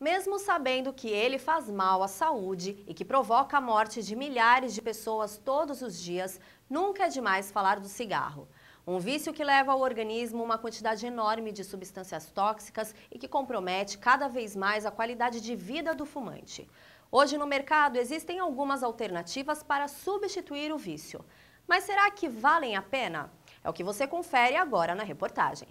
Mesmo sabendo que ele faz mal à saúde e que provoca a morte de milhares de pessoas todos os dias, nunca é demais falar do cigarro. Um vício que leva ao organismo uma quantidade enorme de substâncias tóxicas e que compromete cada vez mais a qualidade de vida do fumante. Hoje no mercado existem algumas alternativas para substituir o vício. Mas será que valem a pena? É o que você confere agora na reportagem.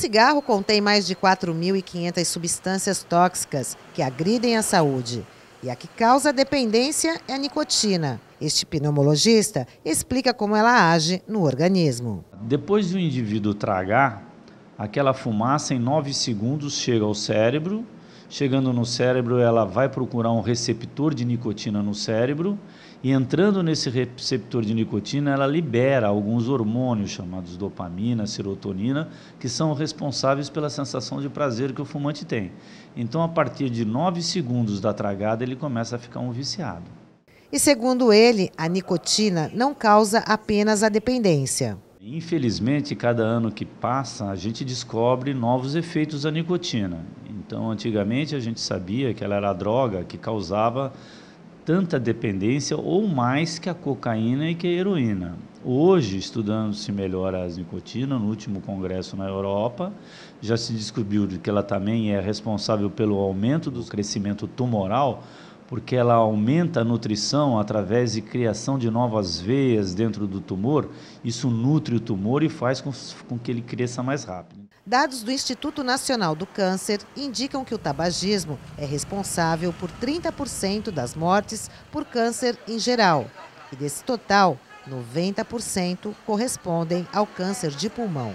cigarro contém mais de 4.500 substâncias tóxicas que agridem a saúde. E a que causa dependência é a nicotina. Este pneumologista explica como ela age no organismo. Depois do indivíduo tragar, aquela fumaça em 9 segundos chega ao cérebro Chegando no cérebro, ela vai procurar um receptor de nicotina no cérebro e entrando nesse receptor de nicotina, ela libera alguns hormônios chamados dopamina, serotonina, que são responsáveis pela sensação de prazer que o fumante tem. Então, a partir de 9 segundos da tragada, ele começa a ficar um viciado. E segundo ele, a nicotina não causa apenas a dependência. Infelizmente, cada ano que passa, a gente descobre novos efeitos da nicotina. Então, antigamente a gente sabia que ela era a droga que causava tanta dependência ou mais que a cocaína e que a heroína. Hoje, estudando-se melhor a nicotina, no último congresso na Europa, já se descobriu que ela também é responsável pelo aumento do crescimento tumoral, porque ela aumenta a nutrição através de criação de novas veias dentro do tumor. Isso nutre o tumor e faz com que ele cresça mais rápido. Dados do Instituto Nacional do Câncer indicam que o tabagismo é responsável por 30% das mortes por câncer em geral. E desse total, 90% correspondem ao câncer de pulmão.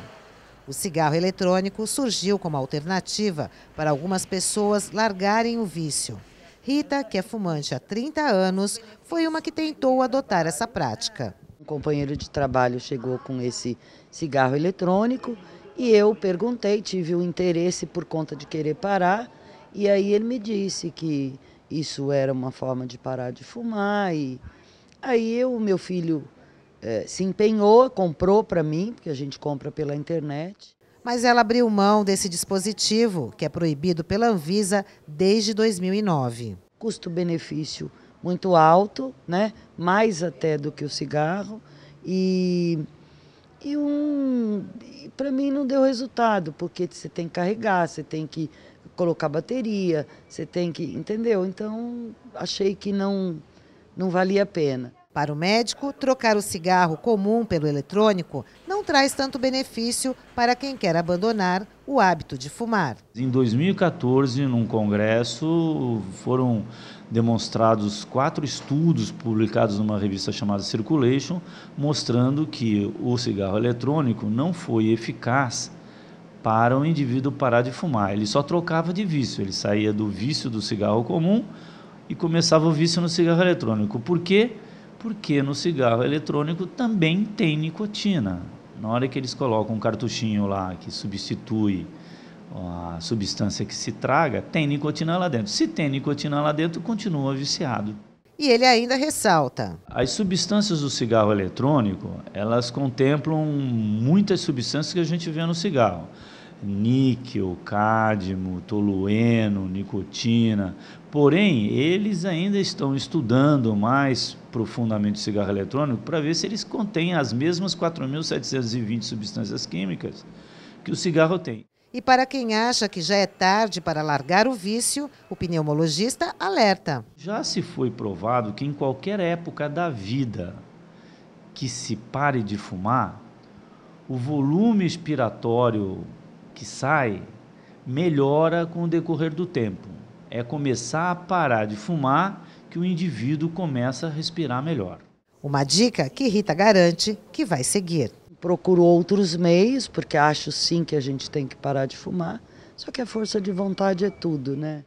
O cigarro eletrônico surgiu como alternativa para algumas pessoas largarem o vício. Rita, que é fumante há 30 anos, foi uma que tentou adotar essa prática. Um companheiro de trabalho chegou com esse cigarro eletrônico e eu perguntei, tive o um interesse por conta de querer parar, e aí ele me disse que isso era uma forma de parar de fumar. E aí o meu filho é, se empenhou, comprou para mim, porque a gente compra pela internet. Mas ela abriu mão desse dispositivo, que é proibido pela Anvisa desde 2009. Custo-benefício muito alto, né? mais até do que o cigarro, e, e um para mim não deu resultado, porque você tem que carregar, você tem que colocar bateria, você tem que, entendeu? Então, achei que não não valia a pena. Para o médico, trocar o cigarro comum pelo eletrônico traz tanto benefício para quem quer abandonar o hábito de fumar. Em 2014, num congresso, foram demonstrados quatro estudos publicados numa revista chamada Circulation, mostrando que o cigarro eletrônico não foi eficaz para o indivíduo parar de fumar. Ele só trocava de vício, ele saía do vício do cigarro comum e começava o vício no cigarro eletrônico. Por quê? Porque no cigarro eletrônico também tem nicotina. Na hora que eles colocam um cartuchinho lá que substitui a substância que se traga, tem nicotina lá dentro. Se tem nicotina lá dentro, continua viciado. E ele ainda ressalta: as substâncias do cigarro eletrônico, elas contemplam muitas substâncias que a gente vê no cigarro níquel, cádmio, tolueno, nicotina. Porém, eles ainda estão estudando mais profundamente o cigarro eletrônico para ver se eles contêm as mesmas 4.720 substâncias químicas que o cigarro tem. E para quem acha que já é tarde para largar o vício, o pneumologista alerta. Já se foi provado que em qualquer época da vida que se pare de fumar, o volume expiratório que sai melhora com o decorrer do tempo. É começar a parar de fumar que o indivíduo começa a respirar melhor. Uma dica que Rita garante que vai seguir. Procuro outros meios, porque acho sim que a gente tem que parar de fumar, só que a força de vontade é tudo, né?